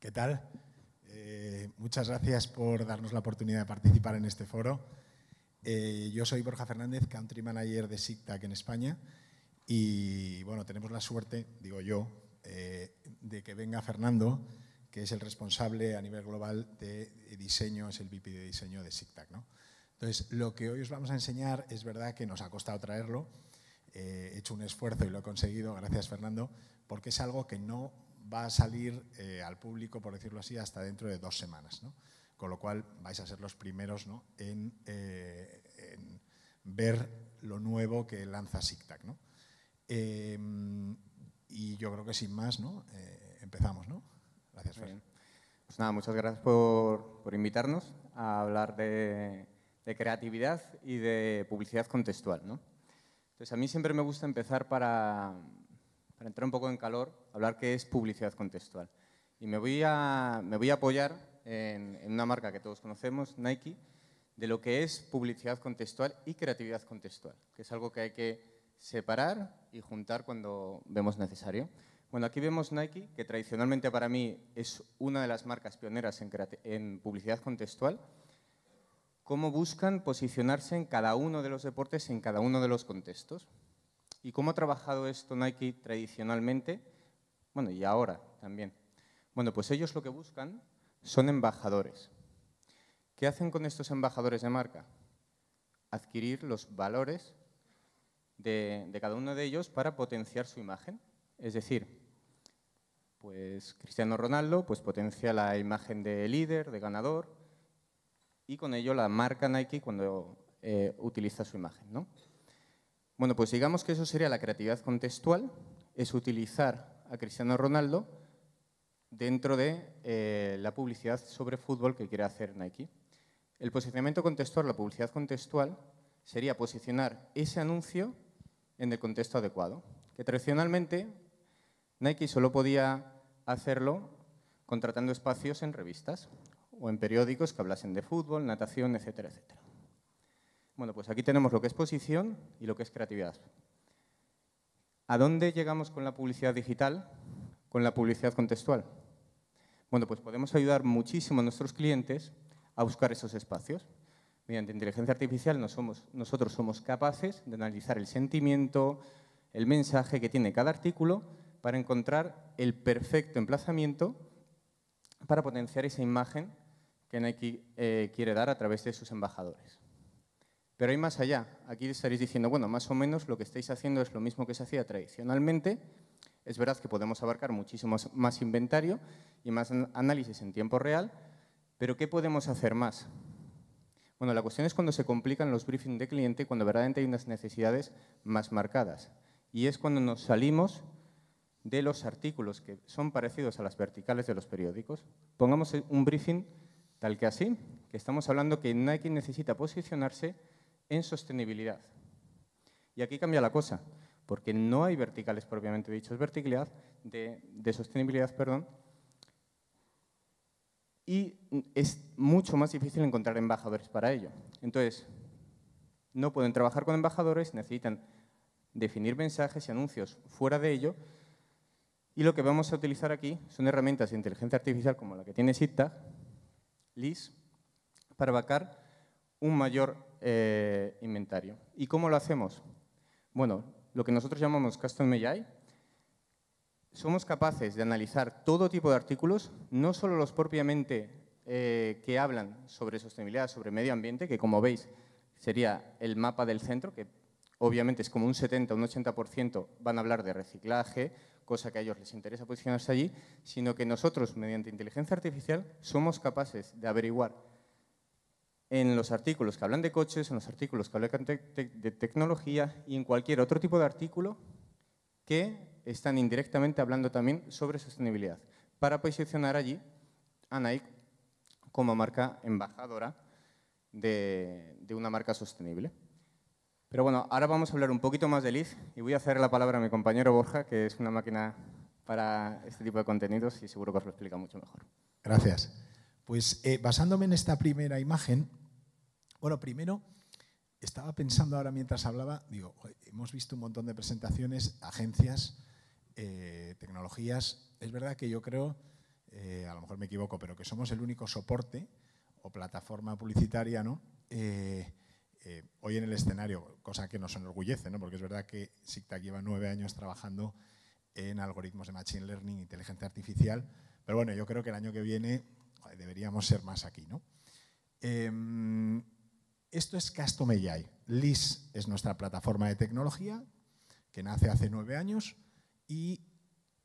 ¿Qué tal? Eh, muchas gracias por darnos la oportunidad de participar en este foro. Eh, yo soy Borja Fernández, Country Manager de SICTAC en España y bueno, tenemos la suerte, digo yo, eh, de que venga Fernando, que es el responsable a nivel global de diseño, es el VP de diseño de SICTAC. ¿no? Entonces, lo que hoy os vamos a enseñar es verdad que nos ha costado traerlo, he hecho un esfuerzo y lo he conseguido, gracias Fernando, porque es algo que no va a salir eh, al público, por decirlo así, hasta dentro de dos semanas. Con lo cual vais a ser los primeros eh, en, ver lo nuevo que lanza SICTAC. ¿no? Em, y yo creo que sin más, ¿no? Eh, empezamos. ¿no? Gracias, Fer. Pues nada, muchas gracias por, invitarnos a hablar de, creatividad y de publicidad contextual. Entonces, a mí siempre me gusta empezar para, para entrar un poco en calor, hablar qué es publicidad contextual. Y me voy a, apoyar en, una marca que todos conocemos, Nike, de lo que es publicidad contextual y creatividad contextual, que es algo que hay que separar y juntar cuando vemos necesario. Bueno, aquí vemos Nike, que tradicionalmente para mí es una de las marcas pioneras en, publicidad contextual, cómo buscan posicionarse en cada uno de los deportes, en cada uno de los contextos. ¿Y cómo ha trabajado esto Nike tradicionalmente? Bueno, y ahora también. Bueno, pues ellos lo que buscan son embajadores. ¿Qué hacen con estos embajadores de marca? Adquirir los valores de, cada uno de ellos para potenciar su imagen. Es decir, pues Cristiano Ronaldo pues potencia la imagen de líder, de ganador, y con ello la marca Nike cuando eh, utiliza su imagen. ¿no? Bueno, pues digamos que eso sería la creatividad contextual, es utilizar a Cristiano Ronaldo dentro de eh, la publicidad sobre fútbol que quiere hacer Nike. El posicionamiento contextual, la publicidad contextual, sería posicionar ese anuncio en el contexto adecuado, que tradicionalmente Nike solo podía hacerlo contratando espacios en revistas o en periódicos que hablasen de fútbol, natación, etcétera, etcétera. Bueno, pues aquí tenemos lo que es posición y lo que es creatividad. ¿A dónde llegamos con la publicidad digital, con la publicidad contextual? Bueno, pues podemos ayudar muchísimo a nuestros clientes a buscar esos espacios. Mediante inteligencia artificial nosotros somos capaces de analizar el sentimiento, el mensaje que tiene cada artículo para encontrar el perfecto emplazamiento para potenciar esa imagen que Nike eh, quiere dar a través de sus embajadores. Pero hay más allá. Aquí estaréis diciendo, bueno, más o menos lo que estáis haciendo es lo mismo que se hacía tradicionalmente. Es verdad que podemos abarcar muchísimo más inventario y más análisis en tiempo real, pero ¿qué podemos hacer más? Bueno, la cuestión es cuando se complican los briefings de cliente, cuando verdaderamente hay unas necesidades más marcadas. Y es cuando nos salimos de los artículos que son parecidos a las verticales de los periódicos. Pongamos un briefing tal que así, que estamos hablando que Nike necesita posicionarse en sostenibilidad. Y aquí cambia la cosa, porque no hay verticales propiamente dichos, verticalidad de, sostenibilidad, perdón, y es mucho más difícil encontrar embajadores para ello. Entonces, no pueden trabajar con embajadores, necesitan definir mensajes y anuncios fuera de ello. Y lo que vamos a utilizar aquí son herramientas de inteligencia artificial como la que tiene sita LIS, para vacar un mayor eh, inventario. ¿Y cómo lo hacemos? Bueno, lo que nosotros llamamos Custom AI, somos capaces de analizar todo tipo de artículos, no solo los propiamente eh, que hablan sobre sostenibilidad, sobre medio ambiente, que como veis sería el mapa del centro, que obviamente es como un 70 o un 80% van a hablar de reciclaje, cosa que a ellos les interesa posicionarse allí, sino que nosotros, mediante inteligencia artificial, somos capaces de averiguar en los artículos que hablan de coches, en los artículos que hablan de, tecnología y en cualquier otro tipo de artículo que están indirectamente hablando también sobre sostenibilidad, para posicionar allí a Nike como marca embajadora de, una marca sostenible. Pero bueno, ahora vamos a hablar un poquito más de Liz y voy a hacer la palabra a mi compañero Borja, que es una máquina para este tipo de contenidos y seguro que os lo explica mucho mejor. Gracias. Pues eh, basándome en esta primera imagen, bueno, primero, estaba pensando ahora mientras hablaba, digo, hemos visto un montón de presentaciones, agencias, eh, tecnologías. Es verdad que yo creo, eh, a lo mejor me equivoco, pero que somos el único soporte o plataforma publicitaria, ¿no? Eh, hoy en el escenario, cosa que nos enorgullece, ¿no? Porque es verdad que SICTAC lleva nueve años trabajando en algoritmos de Machine Learning, inteligencia artificial, pero bueno, yo creo que el año que viene deberíamos ser más aquí, ¿no? Em, esto es Custom AI. LIS es nuestra plataforma de tecnología que nace hace nueve años y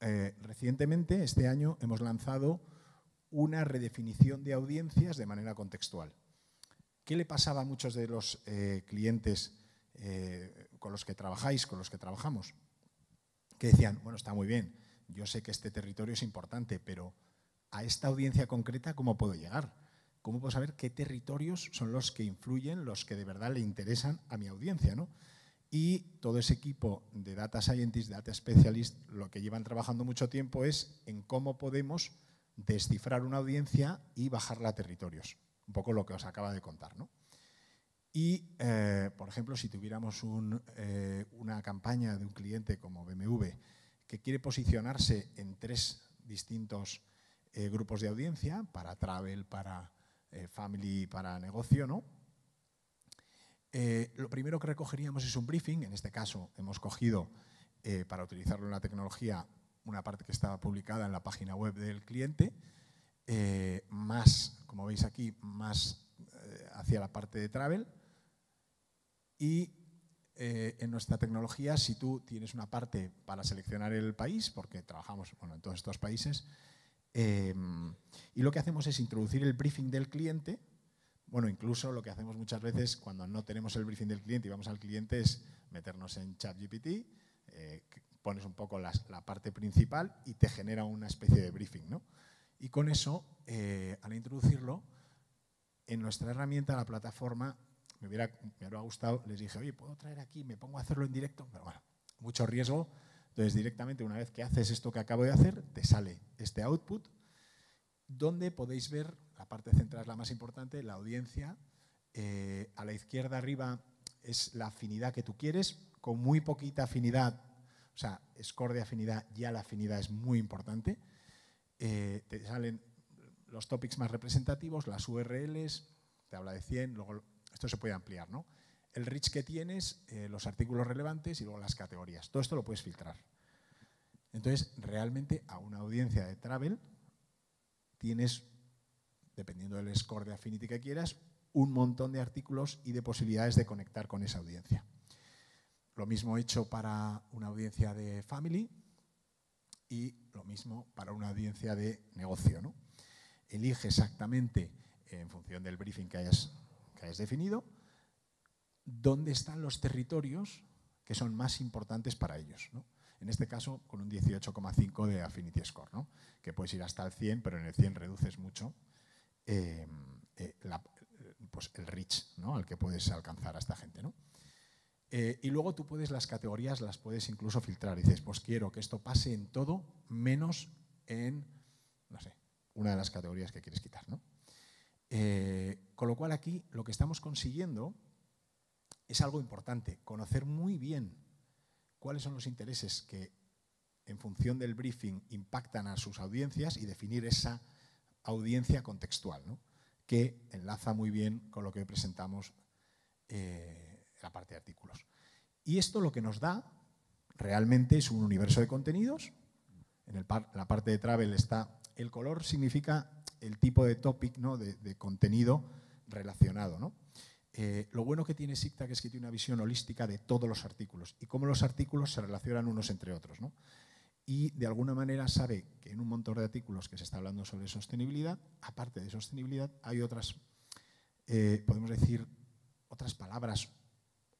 eh, recientemente, este año, hemos lanzado una redefinición de audiencias de manera contextual. ¿Qué le pasaba a muchos de los eh, clientes eh, con los que trabajáis, con los que trabajamos? Que decían, bueno, está muy bien, yo sé que este territorio es importante, pero a esta audiencia concreta, ¿cómo puedo llegar? ¿Cómo puedo saber qué territorios son los que influyen, los que de verdad le interesan a mi audiencia? Y todo ese equipo de data scientists, data specialists, lo que llevan trabajando mucho tiempo es en cómo podemos descifrar una audiencia y bajarla a territorios. Un poco lo que os acaba de contar. Y, eh, por ejemplo, si tuviéramos eh, una campaña de un cliente como BMW que quiere posicionarse en tres distintos eh, grupos de audiencia, para travel, para eh, family para negocio, ¿no? Eh, lo primero que recogeríamos es un briefing, en este caso hemos cogido eh, para utilizarlo en la tecnología una parte que estaba publicada en la página web del cliente, más, como veis aquí, más hacia la parte de travel y en nuestra tecnología, si tú tienes una parte para seleccionar el país, porque trabajamos en todos estos países, Em, y lo que hacemos es introducir el briefing del cliente. Bueno, incluso lo que hacemos muchas veces cuando no tenemos el briefing del cliente y vamos al cliente es meternos en ChatGPT, eh, pones un poco la parte principal y te genera una especie de briefing. ¿no? Y con eso, eh, al introducirlo, en nuestra herramienta, la plataforma, me hubiera, me hubiera gustado, les dije, oye, ¿puedo traer aquí? ¿Me pongo a hacerlo en directo? Pero bueno, mucho riesgo, entonces, directamente una vez que haces esto que acabo de hacer, te sale este output donde podéis ver, la parte central es la más importante, la audiencia. Eh, a la izquierda arriba es la afinidad que tú quieres, con muy poquita afinidad, o sea, score de afinidad, ya la afinidad es muy importante. Eh, te salen los topics más representativos, las URLs, te habla de 100, luego esto se puede ampliar, ¿no? el rich que tienes, eh, los artículos relevantes y luego las categorías. Todo esto lo puedes filtrar. Entonces, realmente a una audiencia de travel tienes, dependiendo del score de affinity que quieras, un montón de artículos y de posibilidades de conectar con esa audiencia. Lo mismo hecho para una audiencia de family y lo mismo para una audiencia de negocio. ¿no? Elige exactamente en función del briefing que que hayas definido dónde están los territorios que son más importantes para ellos. En este caso, con un 18,5 de Affinity Score, que puedes ir hasta el 100, pero en el 100 reduces mucho em, eh, pues, el reach al que puedes alcanzar a esta gente. Eh, y luego tú puedes las categorías, las puedes incluso filtrar. Y dices, pues quiero que esto pase en todo menos en, una de las categorías que quieres quitar. Eh, con lo cual aquí lo que estamos consiguiendo es algo importante, conocer muy bien cuáles son los intereses que en función del briefing impactan a sus audiencias y definir esa audiencia contextual, que enlaza muy bien con lo que presentamos en eh, la parte de artículos. Y esto lo que nos da realmente es un universo de contenidos. En la parte de travel está el color, significa el tipo de topic, ¿no? de, de contenido relacionado. Eh, lo bueno que tiene SICTAC es que tiene una visión holística de todos los artículos y cómo los artículos se relacionan unos entre otros. Y de alguna manera sabe que en un montón de artículos que se está hablando sobre sostenibilidad, aparte de sostenibilidad, hay otras, eh, podemos decir, otras palabras,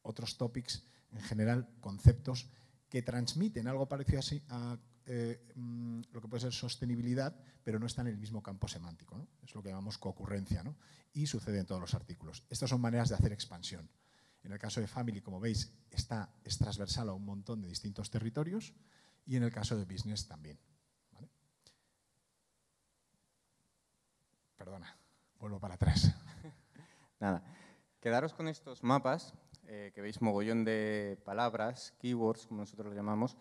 otros topics, en general conceptos que transmiten algo parecido a a eh, mm, lo que puede ser sostenibilidad, pero no está en el mismo campo semántico. Es lo que llamamos coocurrencia y sucede en todos los artículos. Estas son maneras de hacer expansión. En el caso de Family, como veis, está, es transversal a un montón de distintos territorios y en el caso de Business también. Perdona, vuelvo para atrás. Nada, quedaros con estos mapas, eh, que veis mogollón de palabras, keywords, como nosotros lo llamamos,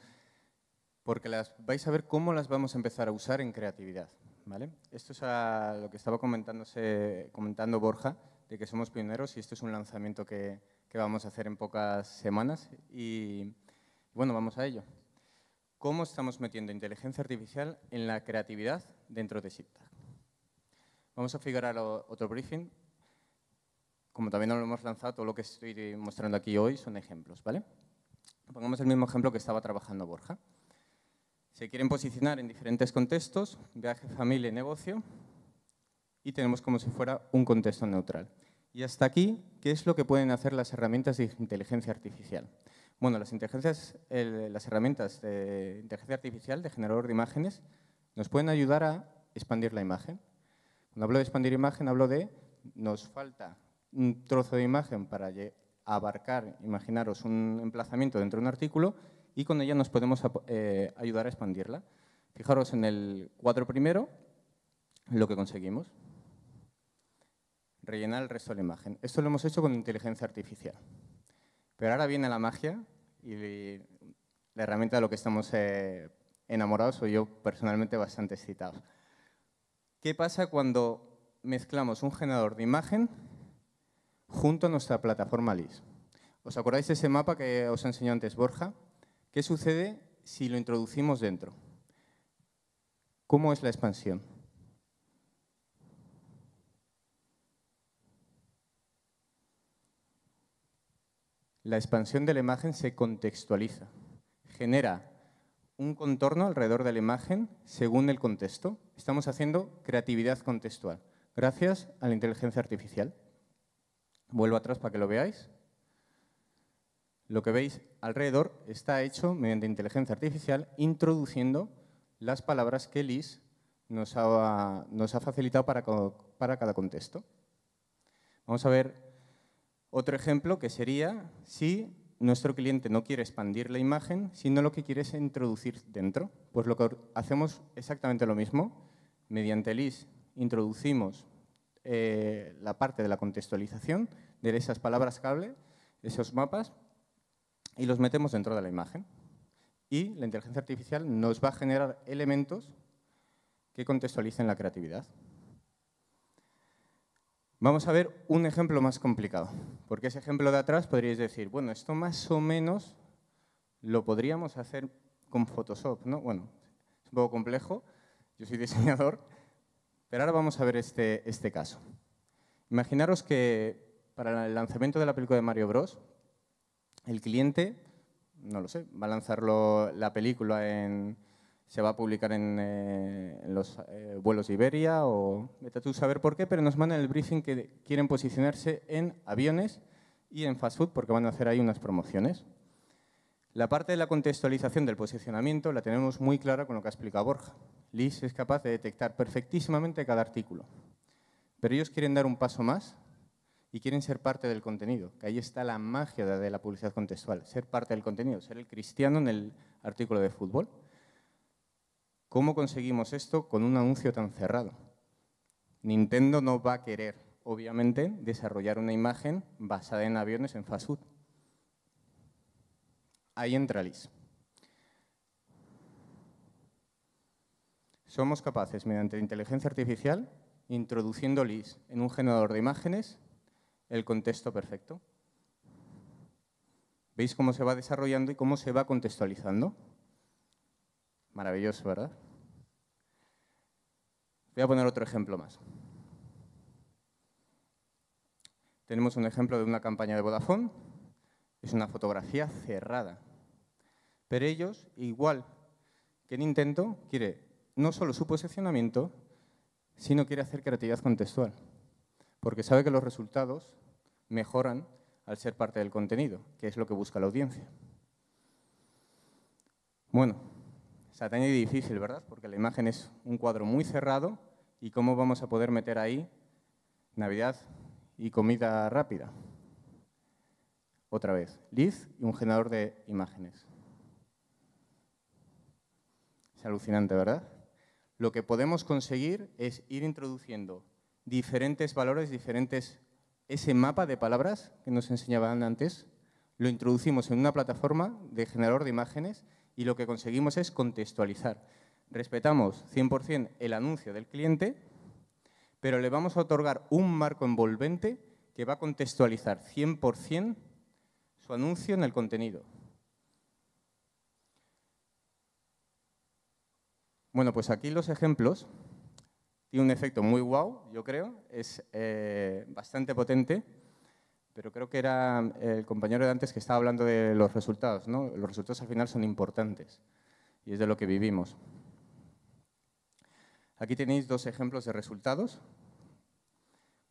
porque las, vais a ver cómo las vamos a empezar a usar en creatividad. ¿vale? Esto es a lo que estaba comentando Borja, de que somos pioneros y esto es un lanzamiento que, vamos a hacer en pocas semanas y, bueno, vamos a ello. ¿Cómo estamos metiendo inteligencia artificial en la creatividad dentro de SIPTA? Vamos a figurar otro briefing. Como también lo hemos lanzado, todo lo que estoy mostrando aquí hoy son ejemplos, ¿vale? Pongamos el mismo ejemplo que estaba trabajando Borja. Se quieren posicionar en diferentes contextos, viaje, familia y negocio, y tenemos como si fuera un contexto neutral. Y hasta aquí, ¿qué es lo que pueden hacer las herramientas de inteligencia artificial? Bueno, las, inteligencias, las herramientas de inteligencia artificial, de generador de imágenes, nos pueden ayudar a expandir la imagen. Cuando hablo de expandir imagen, hablo de nos falta un trozo de imagen para abarcar, imaginaros, un emplazamiento dentro de un artículo y con ella nos podemos eh, ayudar a expandirla. Fijaros en el cuadro primero lo que conseguimos. Rellenar el resto de la imagen. Esto lo hemos hecho con inteligencia artificial. Pero ahora viene la magia y la herramienta de lo que estamos eh, enamorados o yo personalmente bastante excitado. ¿Qué pasa cuando mezclamos un generador de imagen junto a nuestra plataforma LIS? ¿Os acordáis de ese mapa que os enseñó antes Borja? ¿Qué sucede si lo introducimos dentro? ¿Cómo es la expansión? La expansión de la imagen se contextualiza, genera un contorno alrededor de la imagen según el contexto. Estamos haciendo creatividad contextual gracias a la inteligencia artificial. Vuelvo atrás para que lo veáis. Lo que veis alrededor está hecho mediante inteligencia artificial introduciendo las palabras que LIS nos ha, nos ha facilitado para, cada contexto. Vamos a ver otro ejemplo que sería si nuestro cliente no quiere expandir la imagen, sino lo que quiere es introducir dentro. Pues lo que hacemos exactamente lo mismo. Mediante LIS introducimos eh, la parte de la contextualización de esas palabras cable, esos mapas, y los metemos dentro de la imagen. Y la inteligencia artificial nos va a generar elementos que contextualicen la creatividad. Vamos a ver un ejemplo más complicado, porque ese ejemplo de atrás podríais decir, bueno, esto más o menos lo podríamos hacer con Photoshop, ¿no? Bueno, es un poco complejo, yo soy diseñador, pero ahora vamos a ver este, este caso. Imaginaros que para el lanzamiento de la película de Mario Bros el cliente, no lo sé, va a lanzar la película en, se va a publicar en, eh, los eh, vuelos de Iberia o vete tú saber por qué, pero nos mandan el briefing que quieren posicionarse en aviones y en fast food porque van a hacer ahí unas promociones. La parte de la contextualización del posicionamiento la tenemos muy clara con lo que ha explicado Borja. LIS es capaz de detectar perfectísimamente cada artículo, pero ellos quieren dar un paso más y quieren ser parte del contenido, que ahí está la magia de la publicidad contextual, ser parte del contenido, ser el cristiano en el artículo de fútbol. ¿Cómo conseguimos esto con un anuncio tan cerrado? Nintendo no va a querer, obviamente, desarrollar una imagen basada en aviones en fast food. Ahí entra LIS. Somos capaces, mediante inteligencia artificial, introduciendo LIS en un generador de imágenes, el contexto perfecto. ¿Veis cómo se va desarrollando y cómo se va contextualizando? Maravilloso, ¿verdad? Voy a poner otro ejemplo más. Tenemos un ejemplo de una campaña de Vodafone. Es una fotografía cerrada. Pero ellos, igual que Nintendo, quiere no solo su posicionamiento, sino quiere hacer creatividad contextual porque sabe que los resultados mejoran al ser parte del contenido, que es lo que busca la audiencia. Bueno, satanía y difícil, ¿verdad? Porque la imagen es un cuadro muy cerrado y cómo vamos a poder meter ahí Navidad y comida rápida. Otra vez, Liz y un generador de imágenes. Es alucinante, ¿verdad? Lo que podemos conseguir es ir introduciendo diferentes valores, diferentes... Ese mapa de palabras que nos enseñaban antes, lo introducimos en una plataforma de generador de imágenes y lo que conseguimos es contextualizar. Respetamos 100% el anuncio del cliente, pero le vamos a otorgar un marco envolvente que va a contextualizar 100% su anuncio en el contenido. Bueno, pues aquí los ejemplos tiene un efecto muy guau, yo creo, es eh, bastante potente, pero creo que era el compañero de antes que estaba hablando de los resultados, ¿no? Los resultados al final son importantes y es de lo que vivimos. Aquí tenéis dos ejemplos de resultados.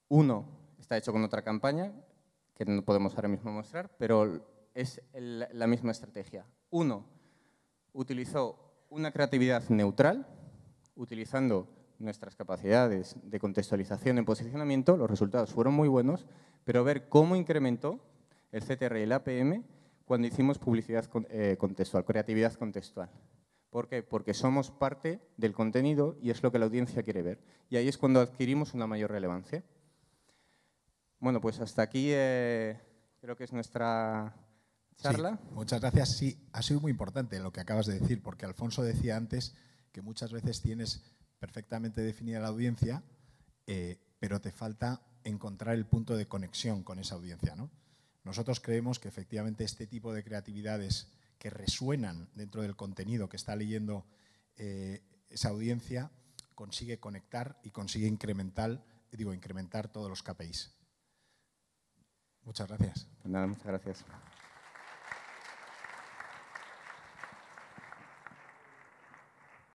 Uno está hecho con otra campaña, que no podemos ahora mismo mostrar, pero es la misma estrategia. Uno utilizó una creatividad neutral, utilizando nuestras capacidades de contextualización en posicionamiento, los resultados fueron muy buenos, pero ver cómo incrementó el CTR y el APM cuando hicimos publicidad eh, contextual, creatividad contextual. ¿Por qué? Porque somos parte del contenido y es lo que la audiencia quiere ver. Y ahí es cuando adquirimos una mayor relevancia. Bueno, pues hasta aquí eh, creo que es nuestra charla. muchas gracias. Sí, ha sido muy importante lo que acabas de decir, porque Alfonso decía antes que muchas veces tienes perfectamente definida la audiencia, eh, pero te falta encontrar el punto de conexión con esa audiencia. Nosotros creemos que efectivamente este tipo de creatividades que resuenan dentro del contenido que está leyendo eh, esa audiencia consigue conectar y consigue incrementar, digo, incrementar todos los KPIs. Muchas gracias. Pues muchas gracias.